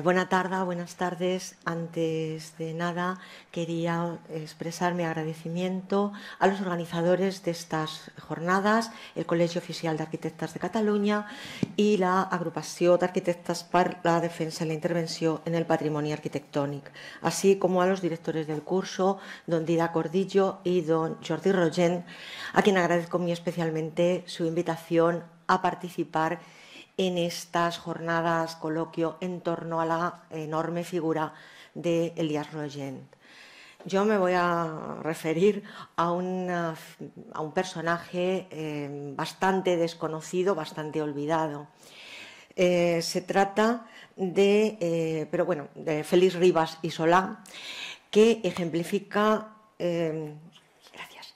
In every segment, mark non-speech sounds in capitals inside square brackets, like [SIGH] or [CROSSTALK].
Eh, buena buenas tardes. Antes de nada, quería expresar mi agradecimiento a los organizadores de estas jornadas, el Colegio Oficial de Arquitectas de Cataluña y la Agrupación de Arquitectas para la Defensa y la Intervención en el Patrimonio Arquitectónico, así como a los directores del curso, don Dida Cordillo y don Jordi Rogent, a quien agradezco muy especialmente su invitación a participar en en estas jornadas coloquio en torno a la enorme figura de Elias Rogent. Yo me voy a referir a, a un personaje eh, bastante desconocido, bastante olvidado. Eh, se trata de, eh, pero bueno, de Félix Rivas y Solá, que ejemplifica, gracias,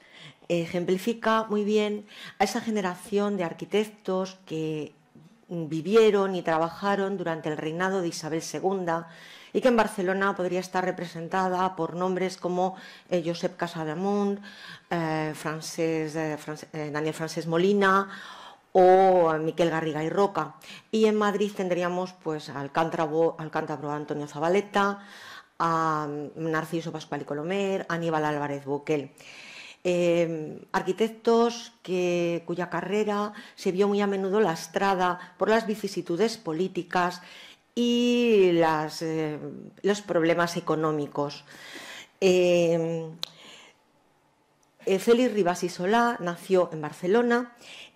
ejemplifica muy bien a esa generación de arquitectos que vivieron y trabajaron durante el reinado de Isabel II y que en Barcelona podría estar representada por nombres como eh, Josep Casademont, eh, eh, Daniel Frances Molina o Miquel Garriga y Roca. Y en Madrid tendríamos pues, al, cántabro, Antonio Zabaleta, a Narciso Pascual y Colomer, a Aníbal Álvarez Boquel. Em, arquitectos cuya carrera se vio muy a menudo lastrada por las vicisitudes políticas y em, los problemas económicos. Eh, em, Félix Rivas y Solá nació en Barcelona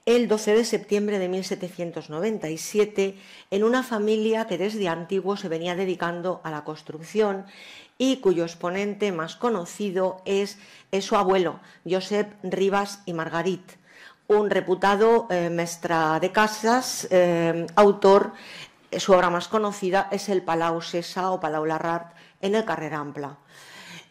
el 12 de septiembre de 1797 en una familia que desde antiguo se venía dedicando a la construcción y cuyo exponente más conocido es, su abuelo, Josep Rivas y Margarit, un reputado eh, maestra de casas, eh, autor. Su obra más conocida es el Palau Sesa o Palau Larrat en el Carrer Ampla.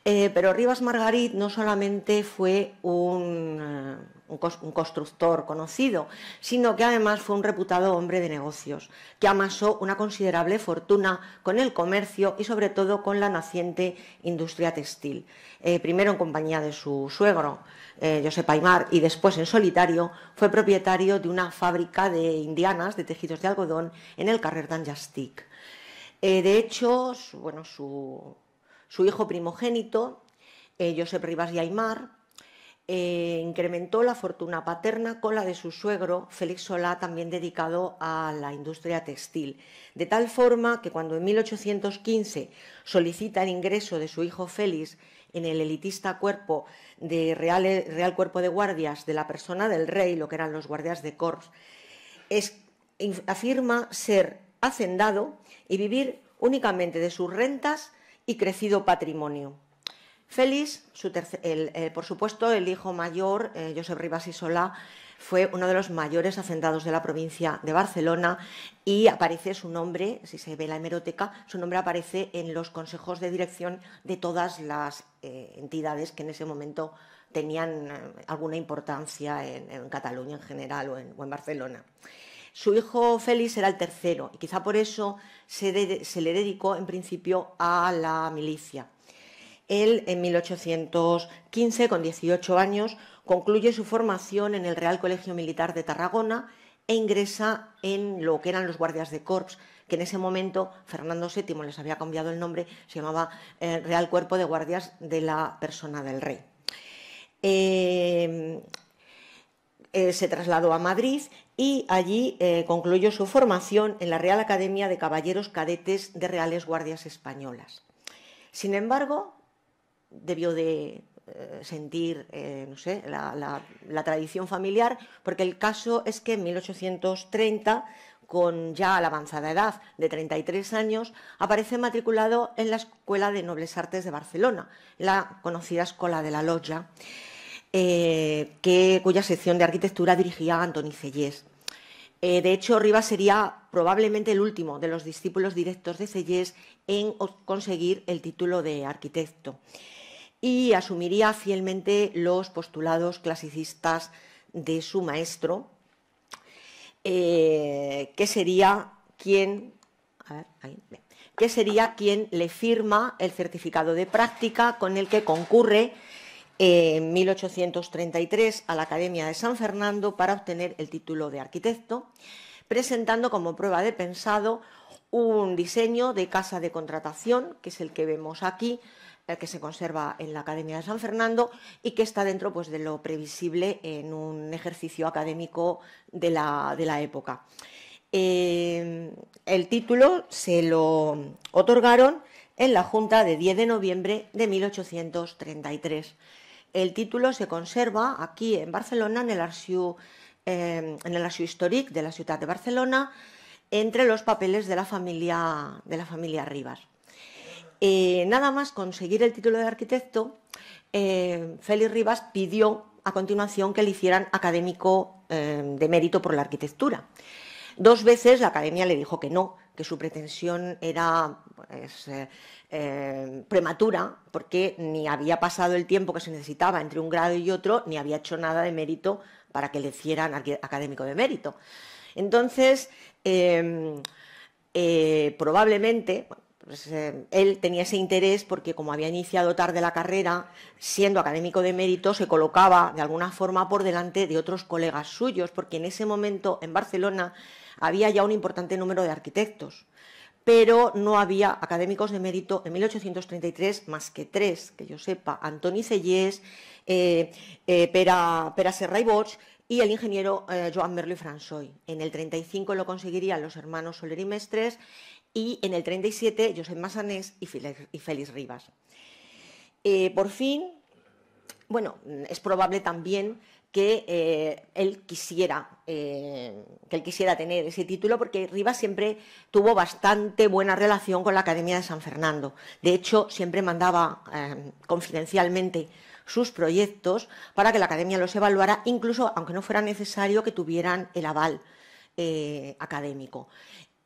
Eh, pero Rivas Margarit no solamente fue eh, un, constructor conocido, sino que además fue un reputado hombre de negocios, que amasó una considerable fortuna con el comercio y sobre todo con la naciente industria textil. Eh, primero en compañía de su suegro, eh, Josep Aymar, y después en solitario, fue propietario de una fábrica de indianas de tejidos de algodón en el Carrer d'Anjastic. de hecho, bueno, su su hijo primogénito, eh, Josep Rivas y Aymar, eh, incrementó la fortuna paterna con la de su suegro, Félix Solá, también dedicado a la industria textil, de tal forma que cuando en 1815 solicita el ingreso de su hijo Félix en el elitista cuerpo de Real, Real Cuerpo de Guardias de la persona del rey, lo que eran los guardias de Corps, es, afirma ser hacendado y vivir únicamente de sus rentas y crecido patrimonio. Félix, eh, por supuesto, el hijo mayor, eh, Josep Ribas y sola fue uno de los mayores hacendados de la provincia de Barcelona y aparece su nombre, si se ve la hemeroteca, su nombre aparece en los consejos de dirección de todas las eh, entidades que en ese momento tenían alguna importancia en, Cataluña en general o en, o en Barcelona. Su hijo Félix era el tercero y quizá por eso se, le dedicó en principio a la milicia. Él en 1815, con 18 años, concluye su formación en el Real Colegio Militar de Tarragona e ingresa en lo que eran los guardias de corps, que en ese momento Fernando VII les había cambiado el nombre, se llamaba eh, Real Cuerpo de Guardias de la Persona del Rey. Eh, eh, se trasladó a Madrid y allí eh, concluyó su formación en la Real Academia de Caballeros Cadetes de Reales Guardias Españolas. Sin embargo, debió de eh, sentir, no sé, la, tradición familiar, porque el caso es que en 1830 con ya la avanzada edad de 33 años, aparece matriculado en la Escuela de Nobles Artes de Barcelona, la conocida Escuela de la Loya que, cuya sección de arquitectura dirigía Antoni Cellés. Eh, de hecho, Rivas sería probablemente el último de los discípulos directos de Cellés en conseguir el título de arquitecto y asumiría fielmente los postulados clasicistas de su maestro, eh, sería que sería quien le firma el certificado de práctica con el que concurre en 1833 a la Academia de San Fernando para obtener el título de arquitecto, presentando como prueba de pensado un diseño de casa de contratación, que es el que vemos aquí, el eh, que se conserva en la Academia de San Fernando y que está dentro pues, de lo previsible en un ejercicio académico de la, época. Em, el título se lo otorgaron en la Junta de 10 de noviembre de 1833. El título se conserva aquí en Barcelona, en el Arxiu, eh, de la ciudad de Barcelona, entre los papeles de la familia, de la familia Rivas. Eh, nada más conseguir el título de arquitecto, eh, Félix Rivas pidió a continuación que le hicieran académico em, de mérito por la arquitectura. Dos veces la academia le dijo que no, que su pretensión era es pues, eh, eh, prematura, porque ni había pasado el tiempo que se necesitaba entre un grado y otro, ni había hecho nada de mérito para que le hicieran académico de mérito. Entonces, em, eh, probablemente, pues, em, él tenía ese interés porque como había iniciado tarde la carrera, siendo académico de mérito, se colocaba de alguna forma por delante de otros colegas suyos, porque en ese momento en Barcelona había ya un importante número de arquitectos pero no había académicos de mérito en 1833 más que tres, que yo sepa, Antoni Cellés, eh, eh, Pera, Serra y Bosch, y el ingeniero eh, Joan Merlo y François. En el 35 lo conseguirían los hermanos Soler y Mestres y en el 37 Josep Massanés y, y Félix Rivas. por fin, bueno, es probable también que eh, él quisiera eh, que él quisiera tener ese título porque Rivas siempre tuvo bastante buena relación con la Academia de San Fernando. De hecho, siempre mandaba eh, confidencialmente sus proyectos para que la Academia los evaluara, incluso aunque no fuera necesario que tuvieran el aval académico.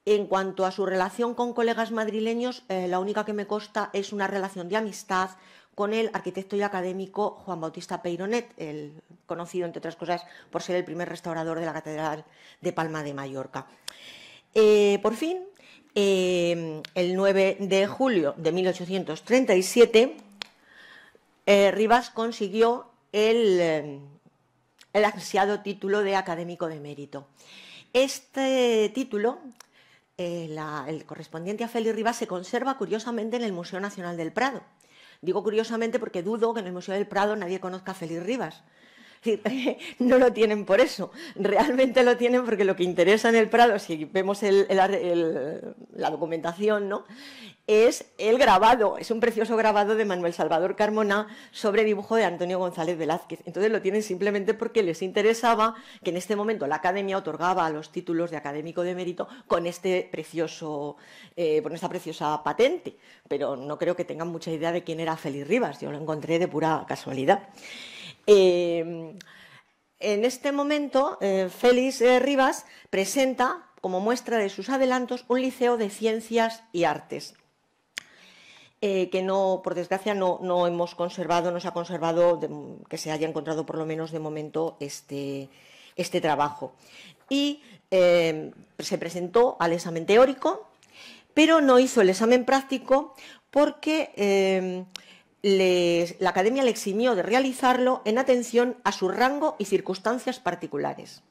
En cuanto a su relación con colegas madrileños, la única que me consta es una relación de amistad, con el arquitecto y académico Juan Bautista Peyronet, el conocido entre otras cosas por ser el primer restaurador de la Catedral de Palma de Mallorca. Eh, por fin, eh, el 9 de julio de 1837, eh, Rivas consiguió el, el ansiado título de académico de mérito. Este título el correspondiente a Félix Rivas se conserva curiosamente en el Museo Nacional del Prado. Digo curiosamente porque dudo que en el Museo del Prado nadie conozca a Félix Rivas. [LAUGHS] no lo tienen por eso, realmente lo tienen porque lo que interesa en el Prado, si vemos la documentación, ¿no? es el grabado, es un precioso grabado de Manuel Salvador Carmona sobre dibujo de Antonio González Velázquez. Entonces lo tienen simplemente porque les interesaba que en este momento la academia otorgaba los títulos de académico de mérito con este precioso, eh, con esta preciosa patente. Pero no creo que tengan mucha idea de quién era Félix Rivas, yo lo encontré de pura casualidad. Em, en este momento, eh, Félix eh, Rivas presenta, como muestra de sus adelantos, un liceo de ciencias y artes, eh, que no, por desgracia, no, no, hemos conservado, no se ha conservado que se haya encontrado por lo menos de momento este, este trabajo. Y em, se presentó al examen teórico, pero no hizo el examen práctico porque em, la Academia le eximió de realizarlo en atención a su rango y circunstancias particulares.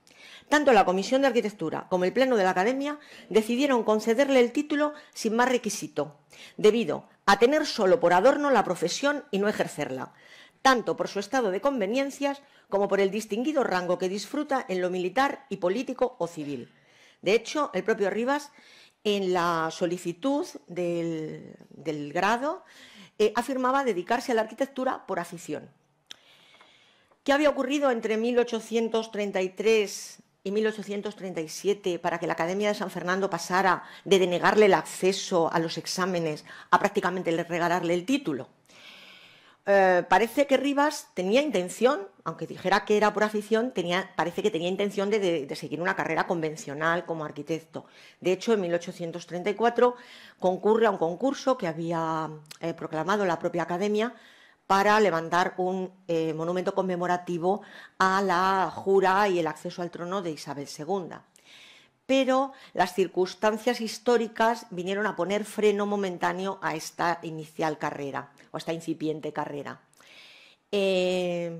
Tanto la Comisión de Arquitectura como el Pleno de la Academia decidieron concederle el título sin más requisito, debido a tener solo por adorno la profesión y no ejercerla, tanto por su estado de conveniencias como por el distinguido rango que disfruta en lo militar y político o civil. De hecho, el propio Rivas, en la solicitud del grado, eh, afirmaba dedicarse a la arquitectura por afición. ¿Qué había ocurrido entre 1833 y 1837 para que la Academia de San Fernando pasara de denegarle el acceso a los exámenes a prácticamente regalarle el título? Eh, parece que Rivas tenía intención, aunque dijera que era por afición, parece que tenía intención de, seguir una carrera convencional como arquitecto. De hecho, en 1834 concurre a un concurso que había eh, proclamado la propia academia para levantar un eh, monumento conmemorativo a la jura y el acceso al trono de Isabel II pero las circunstancias históricas vinieron a poner freno momentáneo a esta inicial carrera o a esta incipiente carrera. Eh,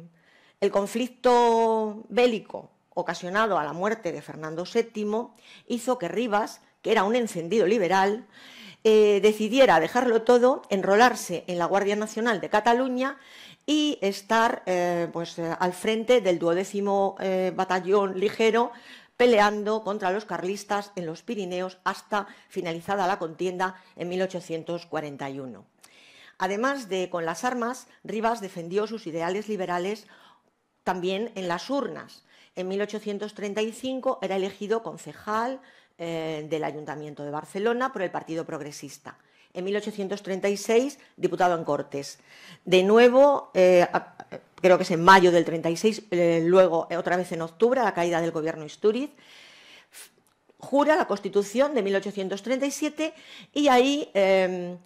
el conflicto bélico ocasionado a la muerte de Fernando VII hizo que Rivas, que era un encendido liberal, eh, decidiera dejarlo todo, enrolarse en la Guardia Nacional de Cataluña y estar eh, pues, al frente del duodécimo batallón ligero peleando contra los carlistas en los Pirineos hasta finalizada la contienda en 1841. Además de con las armas, Rivas defendió sus ideales liberales también en las urnas. En 1835 era elegido concejal eh, del Ayuntamiento de Barcelona por el Partido Progresista en 1836, diputado en Cortes. De nuevo, eh, creo que es en mayo del 36, eh, luego eh, otra vez en octubre, la caída del gobierno Istúriz, jura la Constitución de 1837 y ahí em,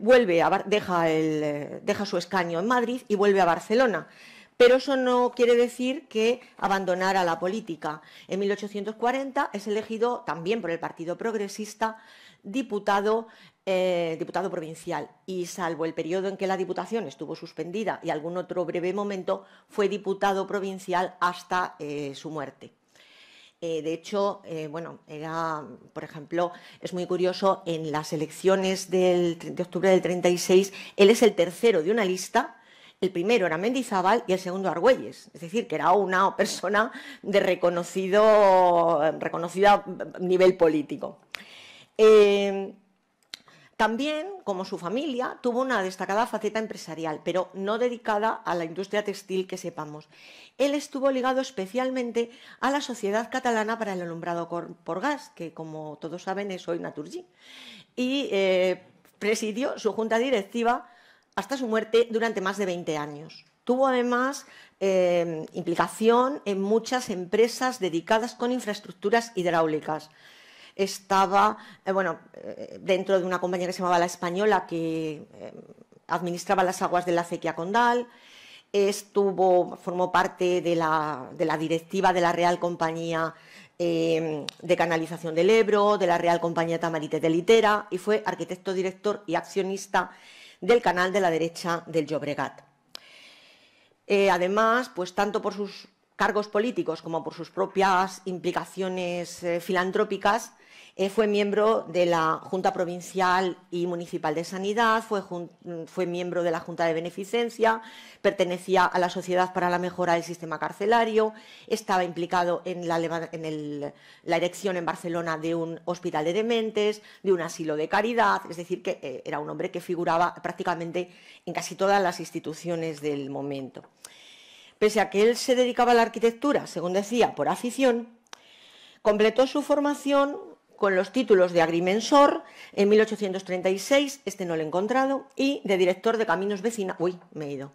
vuelve deja su escaño en Madrid y vuelve a Barcelona. Pero eso no quiere decir que abandonara la política. En 1840 es elegido también por el Partido Progresista diputado, eh, diputado provincial y salvo el periodo en que la Diputación estuvo suspendida y algún otro breve momento, fue diputado provincial hasta eh, su muerte. Eh, de hecho, bueno, era, por ejemplo, es muy curioso, en las elecciones del, de octubre del 36, él es el tercero de una lista. El primero era Mendizábal y el segundo Argüelles, es decir, que era una persona de reconocido, reconocido mm, mm, nivel político. Em, también, como su familia, tuvo una destacada faceta empresarial, pero no dedicada a la industria textil que sepamos. Él estuvo ligado especialmente a la Sociedad Catalana para el Alumbrado por Gas, que como todos saben es hoy Naturgy, y eh, presidió su junta directiva hasta su muerte durante más de 20 años. Tuvo además em, implicación en muchas empresas dedicadas con infraestructuras hidráulicas estaba eh, bueno, eh, dentro de una compañía que se llamaba La Española, que eh, administraba las aguas de la acequia condal, estuvo, formó parte de la, directiva de la Real Compañía de Canalización del Ebro, de la Real Compañía Tamarite de Litera, y fue arquitecto, director y accionista del canal de la derecha del Llobregat. además, pues tanto por sus cargos políticos como por sus propias implicaciones filantrópicas, eh, fue miembro de la Junta Provincial y Municipal de Sanidad, fue, miembro de la Junta de Beneficencia, pertenecía a la Sociedad para la Mejora del Sistema Carcelario, estaba implicado en, la, erección en Barcelona de un hospital de dementes, de un asilo de caridad, es decir, que eh, era un hombre que figuraba prácticamente en casi todas las instituciones del momento. Pese a que él se dedicaba a la arquitectura, según decía, por afición, completó su formación con los títulos de agrimensor en 1836, este no lo he encontrado, y de director de caminos vecinales. Uy, me he ido.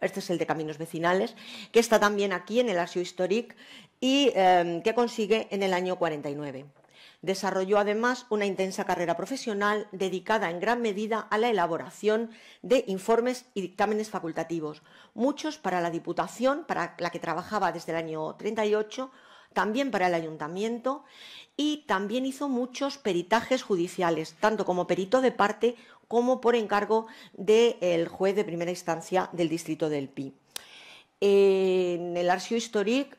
Este es el de caminos vecinales, que está también aquí en el Archivo Historique y em, que consigue en el año 49. Desarrolló además una intensa carrera profesional dedicada en gran medida a la elaboración de informes y dictámenes facultativos, muchos para la Diputación, para la que trabajaba desde el año 38, también para el ayuntamiento y también hizo muchos peritajes judiciales, tanto como perito de parte como por encargo del juez de primera instancia del distrito del Pi. En el Archivo Historique,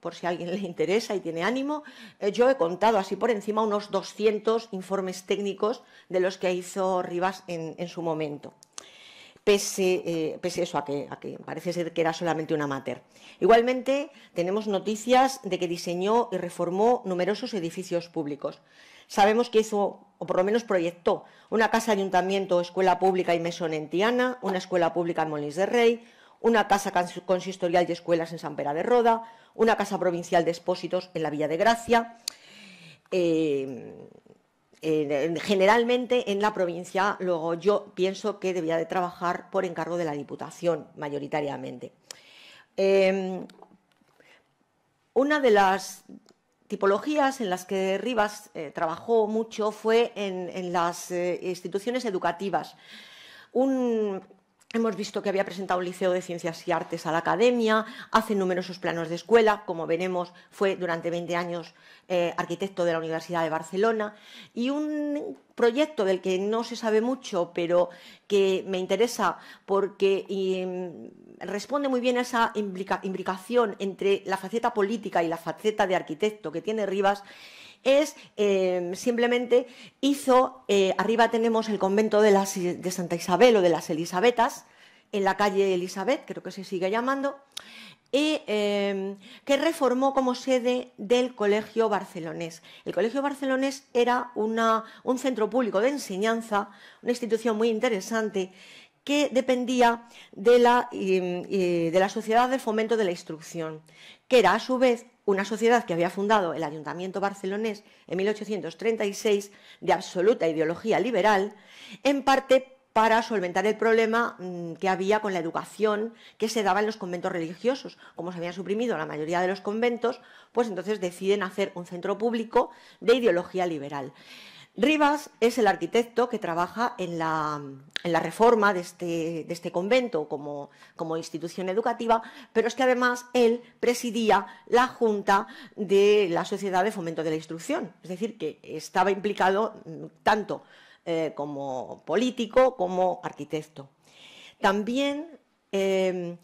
por si a alguien le interesa y tiene ánimo, eh, yo he contado así por encima unos 200 informes técnicos de los que hizo Rivas en su momento. Eh, pese, eso a que, a que, parece ser que era solamente un amateur. Igualmente, tenemos noticias de que diseñó y reformó numerosos edificios públicos. Sabemos que hizo, o por lo menos proyectó, una casa de ayuntamiento, escuela pública y mesón en Tiana, una escuela pública en Molins de Rey, una casa consistorial y escuelas en San Pera de Roda, una casa provincial de expósitos en la Villa de Gracia. Eh, generalmente en la provincia, luego yo pienso que debía de trabajar por encargo de la Diputación mayoritariamente. Em, una de las tipologías en las que Rivas eh, trabajó mucho fue en, en las eh, instituciones educativas. Un Hemos visto que había presentado un Liceo de Ciencias y Artes a la Academia, hace numerosos planos de escuela, como veremos fue durante 20 años eh, arquitecto de la Universidad de Barcelona, y un proyecto del que no se sabe mucho, pero que me interesa porque em, responde muy bien a esa implicación entre la faceta política y la faceta de arquitecto que tiene Rivas, es eh, simplemente hizo, eh, arriba tenemos el convento de, Santa Isabel o de las Elisabetas, en la calle Elizabeth, creo que se sigue llamando, y, em, que reformó como sede del Colegio Barcelonés. El Colegio Barcelonés era un centro público de enseñanza, una institución muy interesante que dependía de la, de la Sociedad de Fomento de la Instrucción, que era a su vez una sociedad que había fundado el Ayuntamiento barcelonés en 1836 de absoluta ideología liberal, en parte para solventar el problema mm, que había con la educación que se daba en los conventos religiosos. Como se habían suprimido la mayoría de los conventos, pues entonces deciden hacer un centro público de ideología liberal. Rivas es el arquitecto que trabaja en la, reforma de este, este convento como, institución educativa, pero es que además él presidía la Junta de la Sociedad de Fomento de la Instrucción, es decir, que estaba implicado mm, tanto eh, como político como arquitecto. También em,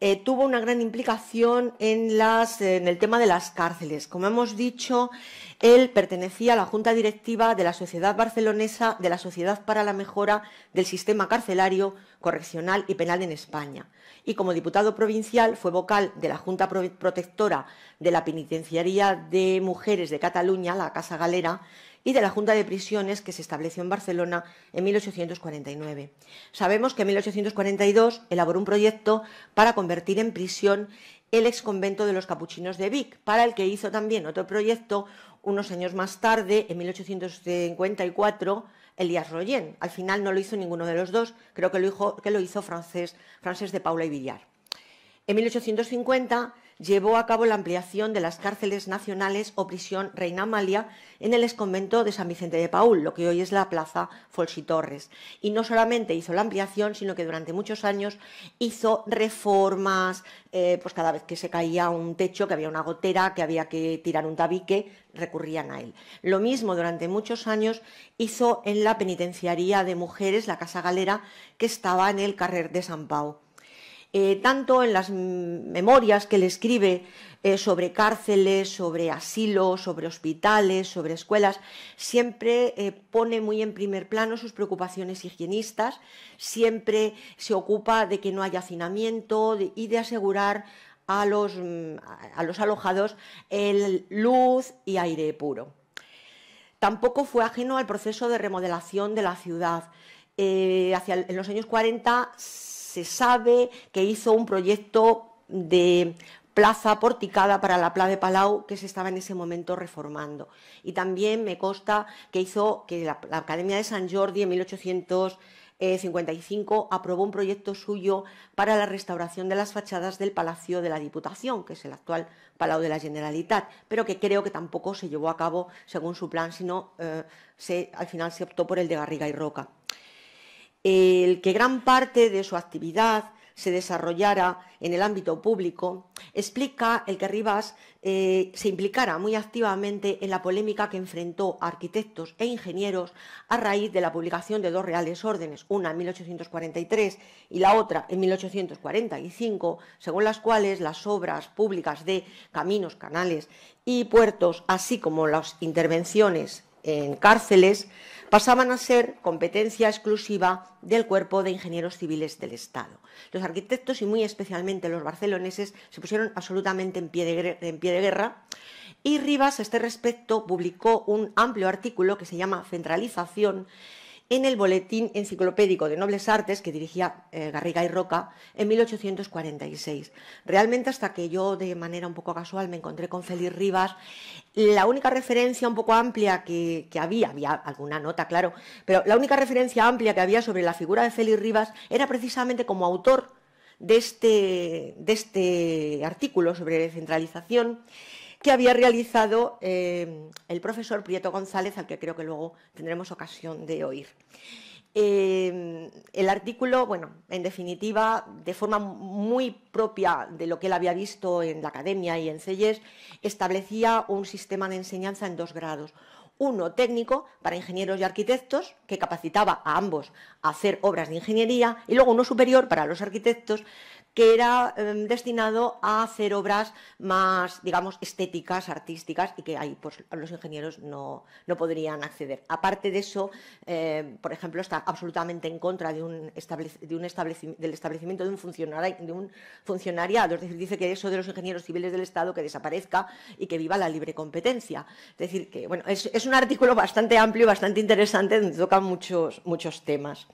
eh, tuvo una gran implicación en, en, el tema de las cárceles. Como hemos dicho, él pertenecía a la Junta Directiva de la Sociedad Barcelonesa de la Sociedad para la Mejora del Sistema Carcelario, Correccional y Penal en España. Y como diputado provincial fue vocal de la Junta Protectora de la Penitenciaría de Mujeres de Cataluña, la Casa Galera, y de la Junta de Prisiones que se estableció en Barcelona en 1849. Sabemos que en 1842 elaboró un proyecto para convertir en prisión el exconvento de los capuchinos de Vic, para el que hizo también otro proyecto unos años más tarde, en 1854, Elías Royen. Al final no lo hizo ninguno de los dos, creo que lo hizo, que Francés de Paula y Villar. En 1850 llevó a cabo la ampliación de las cárceles nacionales o prisión Reina Amalia en el exconvento de San Vicente de Paul, lo que hoy es la plaza Folsi Torres. Y no solamente hizo la ampliación, sino que durante muchos años hizo reformas, eh, pues cada vez que se caía un techo, que había una gotera, que había que tirar un tabique, recurrían a él. Lo mismo durante muchos años hizo en la penitenciaría de mujeres, la Casa Galera, que estaba en el carrer de San Pau. Eh, tanto en las memorias que le escribe eh, sobre cárceles, sobre asilos, sobre hospitales, sobre escuelas, siempre eh, pone muy en primer plano sus preocupaciones higienistas, siempre se ocupa de que no haya hacinamiento y de asegurar a los, alojados el luz y aire puro. Tampoco fue ajeno al proceso de remodelación de la ciudad. hacia en los años 40 se sabe que hizo un proyecto de plaza porticada para la Plaza de Palau que se estaba en ese momento reformando. Y también me consta que hizo que la, Academia de San Jordi en 1855 aprobó un proyecto suyo para la restauración de las fachadas del Palacio de la Diputación, que es el actual Palau de la Generalitat, pero que creo que tampoco se llevó a cabo según su plan, sino eh, se, al final se optó por el de Garriga y Roca el que gran parte de su actividad se desarrollara en el ámbito público, explica el que Rivas eh, se implicara muy activamente en la polémica que enfrentó arquitectos e ingenieros a raíz de la publicación de dos reales órdenes, una en 1843 y la otra en 1845, según las cuales las obras públicas de caminos, canales y puertos, así como las intervenciones en cárceles, pasaban a ser competencia exclusiva del cuerpo de ingenieros civiles del Estado. Los arquitectos y muy especialmente los barceloneses se pusieron absolutamente en pie de, guerra y Rivas a este respecto publicó un amplio artículo que se llama Centralización en el Boletín Enciclopédico de Nobles Artes que dirigía eh, Garriga y Roca en 1846. Realmente hasta que yo de manera un poco casual me encontré con Félix Rivas, la única referencia un poco amplia que, había, había alguna nota, claro, pero la única referencia amplia que había sobre la figura de Félix Rivas era precisamente como autor de este, de este artículo sobre centralización que había realizado eh, el profesor Prieto González, al que creo que luego tendremos ocasión de oír. Eh, el artículo, bueno, en definitiva, de forma muy propia de lo que él había visto en la academia y en CELLES, establecía un sistema de enseñanza en dos grados. Uno técnico para ingenieros y arquitectos, que capacitaba a ambos a hacer obras de ingeniería, y luego uno superior para los arquitectos, que era em, destinado a hacer obras más, digamos, estéticas, artísticas, y que ahí pues, los ingenieros no, podrían acceder. Aparte de eso, em, por ejemplo, está absolutamente en contra de un, del establecimiento de un, de un funcionariado. Es decir, dice que eso de los ingenieros civiles del Estado que desaparezca y que viva la libre competencia. Es decir, que bueno, es, un artículo bastante amplio, y bastante interesante, donde tocan muchos, muchos temas.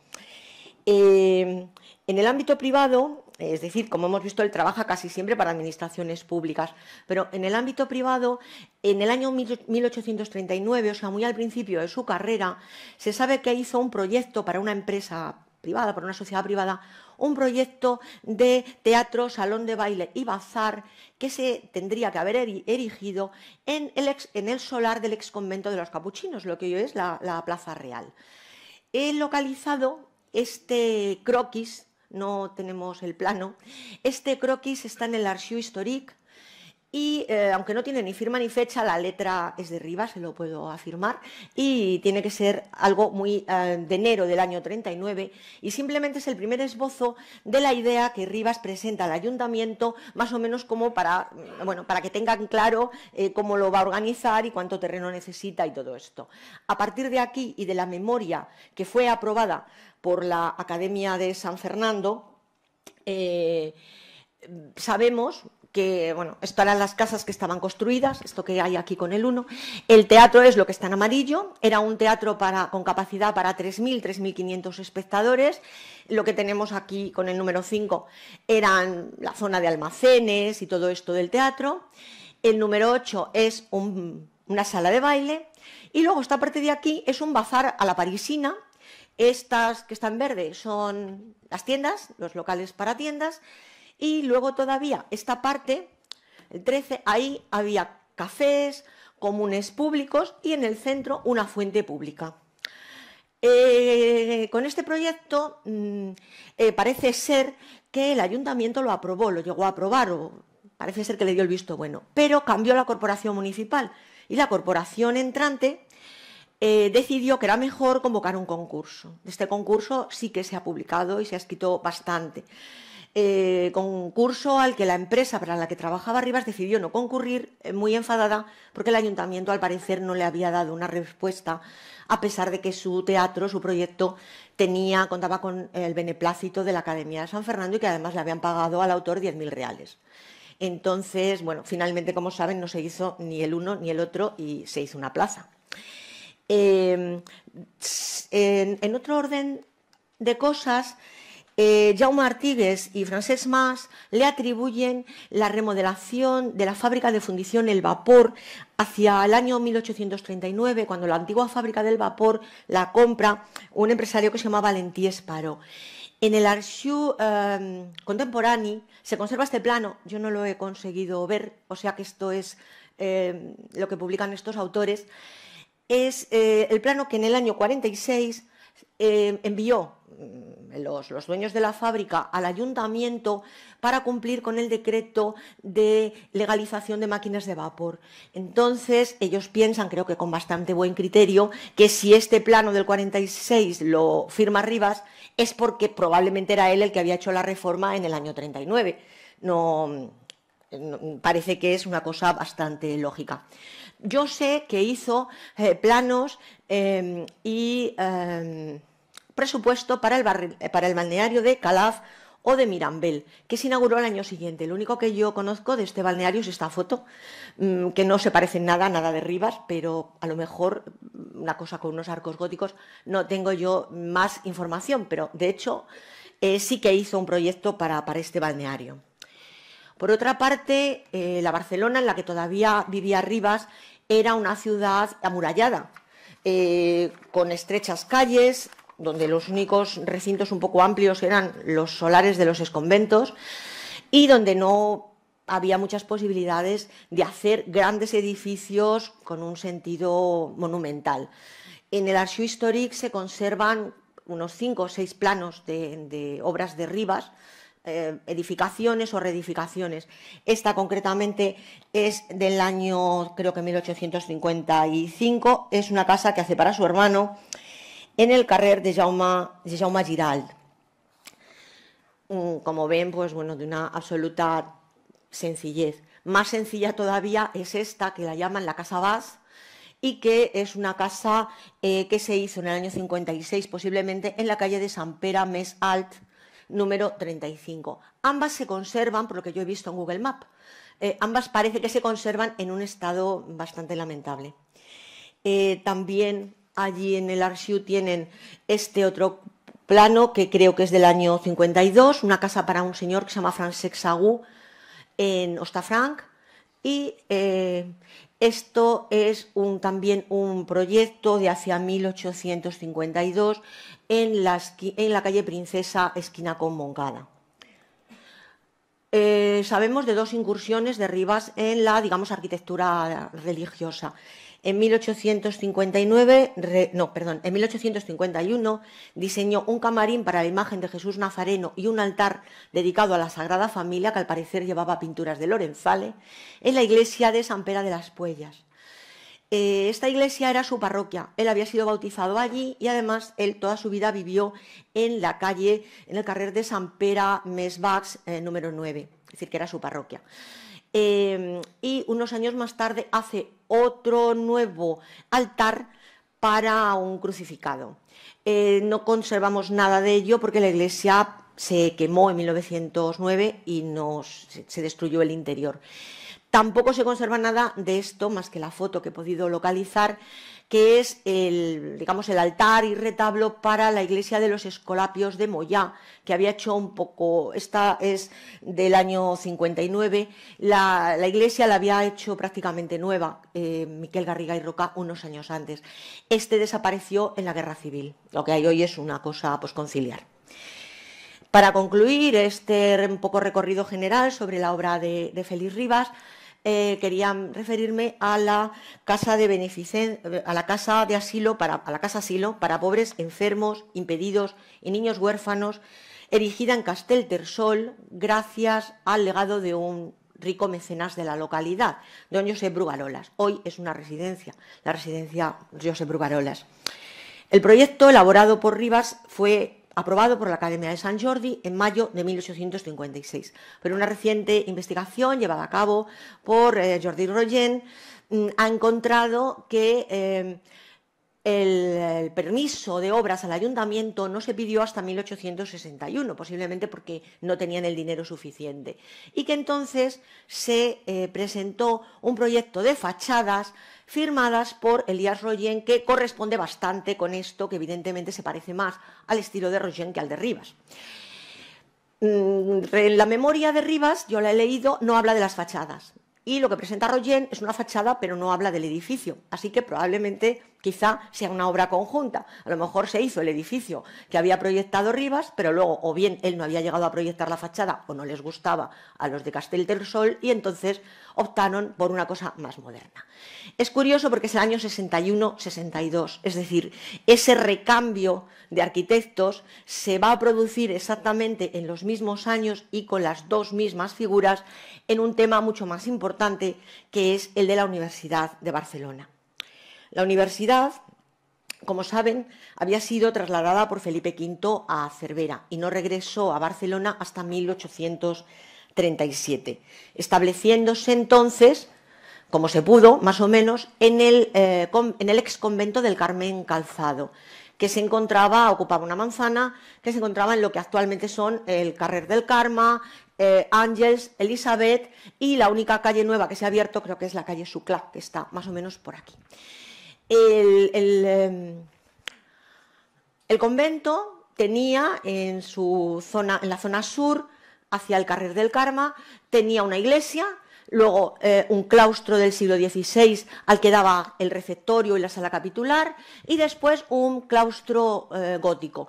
Em, en el ámbito privado, es decir, como hemos visto, él trabaja casi siempre para administraciones públicas, pero en el ámbito privado, en el año 1839, o sea, muy al principio de su carrera, se sabe que hizo un proyecto para una empresa privada, para una sociedad privada, un proyecto de teatro, salón de baile y bazar que se tendría que haber erigido en el, solar del ex convento de los capuchinos, lo que hoy es la, la Plaza Real. He localizado este croquis no tenemos el plano. Este croquis está en el archivo Historique y eh, aunque no tiene ni firma ni fecha, la letra es de Rivas, se lo puedo afirmar, y tiene que ser algo muy eh, de enero del año 39 y simplemente es el primer esbozo de la idea que Rivas presenta al ayuntamiento, más o menos como para, bueno, para que tengan claro eh, cómo lo va a organizar y cuánto terreno necesita y todo esto. A partir de aquí y de la memoria que fue aprobada por la Academia de San Fernando, sabemos, que bueno, esto eran las casas que estaban construidas, esto que hay aquí con el 1. El teatro es lo que está en amarillo, era un teatro para, con capacidad para 3.000, 3.500 espectadores. Lo que tenemos aquí con el número 5 eran la zona de almacenes y todo esto del teatro. El número 8 es una sala de baile. Y luego esta parte de aquí es un bazar a la parisina. Estas que están verdes son las tiendas, los locales para tiendas. Y luego todavía esta parte, el 13, ahí había cafés, comunes públicos y en el centro una fuente pública. Eh, con este proyecto mm, eh, parece ser que el ayuntamiento lo aprobó, lo llegó a aprobar, o parece ser que le dio el visto bueno, pero cambió la corporación municipal y la corporación entrante eh, decidió que era mejor convocar un concurso. este concurso sí que se ha publicado y se ha escrito bastante. Eh, concurso al que la empresa para la que trabajaba Rivas decidió no concurrir, eh, muy enfadada, porque el ayuntamiento al parecer no le había dado una respuesta, a pesar de que su teatro, su proyecto, tenía, contaba con el beneplácito de la Academia de San Fernando y que además le habían pagado al autor 10.000 reales. Entonces, bueno, finalmente, como saben, no se hizo ni el uno ni el otro y se hizo una plaza. Eh, en otro orden de cosas, eh, Jaume Artigues y Francesc Mas le atribuyen la remodelación de la fábrica de fundición El Vapor hacia el año 1839, cuando la antigua fábrica del vapor la compra un empresario que se llama Valentí Esparó. En el archivo em, contemporáneo se conserva este plano, yo no lo he conseguido ver, o sea que esto es em, lo que publican estos autores, es eh, el plano que en el año 46 em, envió Mm, los, los, dueños de la fábrica al ayuntamiento para cumplir con el decreto de legalización de máquinas de vapor. Entonces, ellos piensan, creo que con bastante buen criterio, que si este plano del 46 lo firma Rivas es porque probablemente era él el que había hecho la reforma en el año 39. No, parece que es una cosa bastante lógica. Yo sé que hizo eh, planos em, y... Em, presupuesto eh, para el, balneario de Calaf o de Mirambel, que se inauguró el año siguiente. Lo único que yo conozco de este balneario es esta foto, mm, que no se parece nada nada, nada de Rivas, pero a lo mejor mm, una cosa con unos arcos góticos, no tengo yo más información, pero de hecho eh, sí que hizo un proyecto para, este balneario. Por otra parte, eh, la Barcelona, en la que todavía vivía Rivas, era una ciudad amurallada, con estrechas calles, donde los únicos recintos un poco amplios eran los solares de los esconventos y donde no había muchas posibilidades de hacer grandes edificios con un sentido monumental. En el Archivo Histórico se conservan unos cinco o seis planos de, obras de Rivas, eh, edificaciones o reedificaciones. Esta concretamente es del año, creo que 1855, es una casa que hace para su hermano en el carrer de Jaume, Girald. Mm, como ven, pues bueno, de una absoluta sencillez. Más sencilla todavía es esta, que la llaman la Casa Vaz, y que es una casa eh, que se hizo en el año 56, posiblemente en la calle de San Pera, Mes Alt, número 35. Ambas se conservan, por lo que yo he visto en Google Maps... Eh, ambas parece que se conservan en un estado bastante lamentable. Eh, también Allí en el archivo tienen este otro plano que creo que es del año 52, una casa para un señor que se llama Francesc Sagú en Ostafranc. Y eh, esto es también un proyecto de hacia 1852 en la, calle Princesa, esquina con Moncada. Eh, sabemos de dos incursiones de Rivas en la, digamos, arquitectura religiosa. En 1859, no, perdón, en 1851 diseñó un camarín para la imagen de Jesús Nazareno y un altar dedicado a la Sagrada Familia que al parecer llevaba pinturas de Lorenzale en la iglesia de San Pera de las Puellas. Eh, esta iglesia era su parroquia. Él había sido bautizado allí y además él toda su vida vivió en la calle, en el carrer de San Pera Mesbax eh, número 9, es decir, que era su parroquia. Em, y unos años más tarde hace otro nuevo altar para un crucificado. Eh, no conservamos nada de ello porque la iglesia se quemó en 1909 y se destruyó el interior. Tampoco se conserva nada de esto más que la foto que he podido localizar que es el, digamos, el altar y retablo para la iglesia de los Escolapios de Moyá, que había hecho un poco, esta es del año 59, la, la iglesia la había hecho prácticamente nueva eh, Miquel Garriga y Roca unos años antes. Este desapareció en la guerra civil, lo que hay hoy es una cosa pues, conciliar. Para concluir este poco recorrido general sobre la obra de, de Félix Rivas, eh, quería referirme a la casa de asilo para asilo para pobres enfermos, impedidos y niños huérfanos, erigida en Castel Tersol gracias al legado de un rico mecenas de la localidad, don José Brugarolas. Hoy es una residencia, la residencia José Brugarolas. El proyecto elaborado por Rivas fue aprobado por la Academia de San Jordi en mayo de 1856. Pero una reciente investigación llevada a cabo por eh, Jordi Royen mm, ha encontrado que em, el, permiso de obras al ayuntamiento no se pidió hasta 1861, posiblemente porque no tenían el dinero suficiente, y que entonces se eh, presentó un proyecto de fachadas firmadas por Elías Royen, que corresponde bastante con esto, que evidentemente se parece más al estilo de Royen que al de Rivas. Mm, la memoria de Rivas, yo la he leído, no habla de las fachadas. Y lo que presenta Royen es una fachada, pero no habla del edificio. Así que probablemente quizá sea una obra conjunta. A lo mejor se hizo el edificio que había proyectado Rivas, pero luego o bien él no había llegado a proyectar la fachada o no les gustaba a los de Castel del Sol y entonces optaron por una cosa más moderna. Es curioso porque es el año 61-62, es decir, ese recambio de arquitectos se va a producir exactamente en los mismos años y con las dos mismas figuras en un tema mucho más importante que es el de la Universidad de Barcelona. La universidad, como saben, había sido trasladada por Felipe V a Cervera y no regresó a Barcelona hasta 1860. 37, estableciéndose entonces, como se pudo, más o menos, eh, en el, ex convento del Carmen Calzado, que se encontraba, ocupaba una manzana, que se encontraba en lo que actualmente son el Carrer del Karma, eh, Ángels, Elizabeth y la única calle nueva que se ha abierto creo que es la calle Sucla, que está más o menos por aquí. El, el em, convento tenía en, su zona, en la zona sur hacia el carrer del Karma, tenía una iglesia, luego eh, un claustro del siglo XVI al que daba el refectorio y la sala capitular, y después un claustro eh, gótico.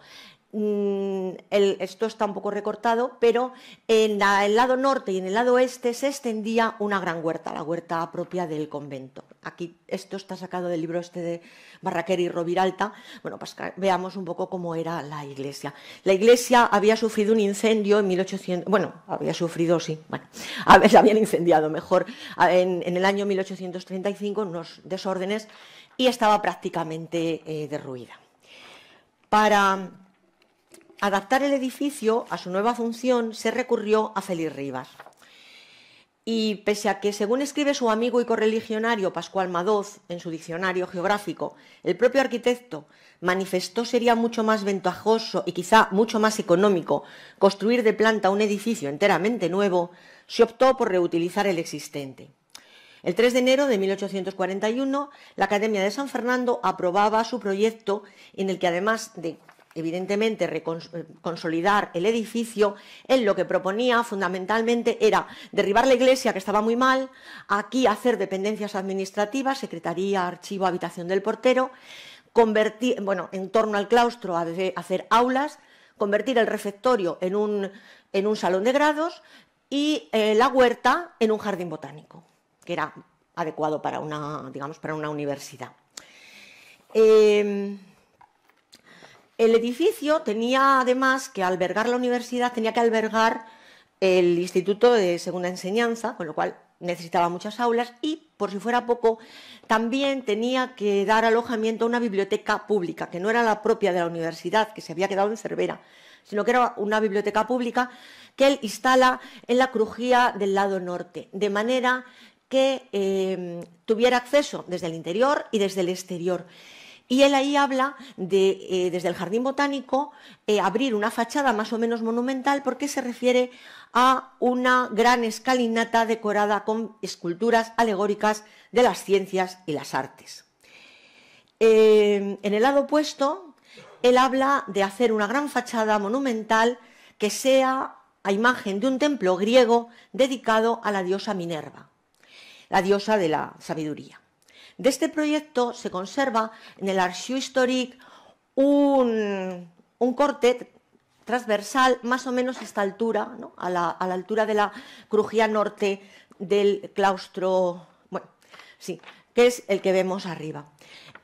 Mm, esto está un poco recortado, pero en el lado norte y en el lado este se extendía una gran huerta, la huerta propia del convento aquí esto está sacado del libro este de Barraquer y Roviralta, bueno, pues veamos un poco cómo era la iglesia. La iglesia había sufrido un incendio en 1800, bueno, había sufrido, sí, bueno, [LAUGHS] a habían incendiado mejor, en, el año 1835, unos desórdenes, y estaba prácticamente eh, derruida. Para adaptar el edificio a su nueva función se recurrió a Félix Rivas, y pese a que, según escribe su amigo y correligionario Pascual Madoz en su diccionario geográfico, el propio arquitecto manifestó sería mucho más ventajoso y quizá mucho más económico construir de planta un edificio enteramente nuevo, se optó por reutilizar el existente. El 3 de enero de 1841, la Academia de San Fernando aprobaba su proyecto en el que, además de evidentemente eh, consolidar el edificio, él lo que proponía fundamentalmente era derribar la iglesia, que estaba muy mal, aquí hacer dependencias administrativas, secretaría, archivo, habitación del portero, bueno, en torno al claustro hacer aulas, convertir el refectorio en un, en un salón de grados y eh, la huerta en un jardín botánico, que era adecuado para una, digamos, para una universidad. Em, el edificio tenía además que albergar la universidad, tenía que albergar el Instituto de Segunda Enseñanza, con lo cual necesitaba muchas aulas y, por si fuera poco, también tenía que dar alojamiento a una biblioteca pública, que no era la propia de la universidad, que se había quedado en Cervera, sino que era una biblioteca pública que él instala en la crujía del lado norte, de manera que eh, tuviera acceso desde el interior y desde el exterior. Y él ahí habla de, eh, desde el jardín botánico, eh, abrir una fachada más o menos monumental porque se refiere a una gran escalinata decorada con esculturas alegóricas de las ciencias y las artes. Eh, en el lado opuesto, él habla de hacer una gran fachada monumental que sea a imagen de un templo griego dedicado a la diosa Minerva, la diosa de la sabiduría. De este proyecto se conserva en el Archivo Historique un, corte transversal más o menos a esta altura, a, la, altura de la crujía norte del claustro, bueno, sí, que es el que vemos arriba.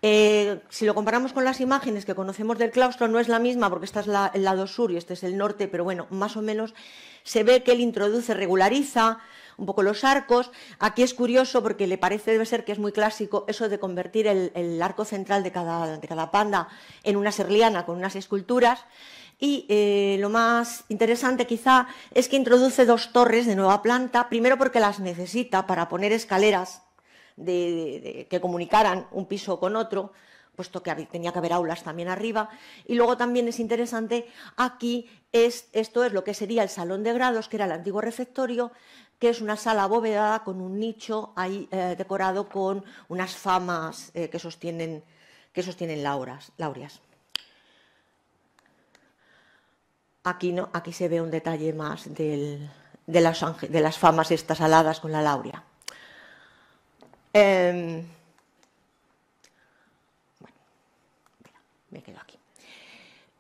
Eh, si lo comparamos con las imágenes que conocemos del claustro, no es la misma porque esta es el lado sur y este es el norte, pero bueno, más o menos se ve que él introduce, regulariza un poco los arcos. Aquí es curioso porque le parece, debe ser que es muy clásico, eso de convertir el, arco central de cada, de cada panda en una serliana con unas esculturas. Y eh, lo más interesante quizá es que introduce dos torres de nueva planta, primero porque las necesita para poner escaleras que comunicaran un piso con otro, puesto que tenía que haber aulas también arriba. Y luego también es interesante, aquí es, esto es lo que sería el salón de grados, que era el antiguo refectorio, que es una sala abovedada con un nicho ahí eh, decorado con unas famas eh, que sostienen, que sostienen laureas. Aquí, ¿no? Aquí se ve un detalle más de, las, de, las, famas estas aladas con la laurea. Em, bueno, me quedo aquí.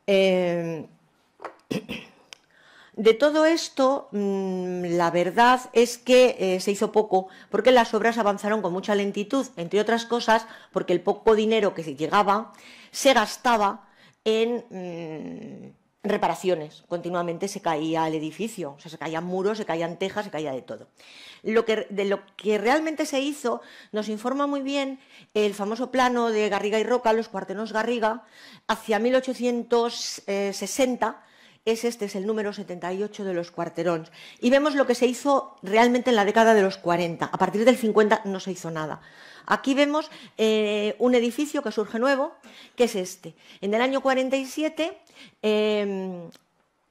Em, [CLEARS THROAT] De todo esto, mm, la verdad es que eh, se hizo poco, porque las obras avanzaron con mucha lentitud, entre otras cosas, porque el poco dinero que llegaba se gastaba en mm, reparaciones. Continuamente se caía el edificio, se caían muros, se caían tejas, se caía de todo. Lo que, de lo que realmente se hizo nos informa muy bien el famoso plano de Garriga y Roca, los cuartenos Garriga, hacia 1860 es este, es el número 78 de los cuarterones Y vemos lo que se hizo realmente en la década de los 40. A partir del 50 no se hizo nada. Aquí vemos eh, un edificio que surge nuevo, que es este. En el año 47, eh,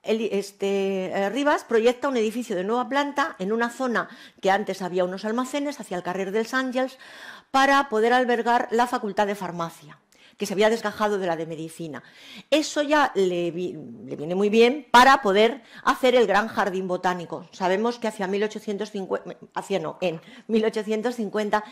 este, eh, Rivas proyecta un edificio de nueva planta en una zona que antes había unos almacenes, hacia el carrer del Ángels, para poder albergar la Facultad de Farmacia que se había desgajado de la de medicina. Eso ya le, viene muy bien para poder hacer el gran jardín botánico. Sabemos que hacia 1850, hacia en 1850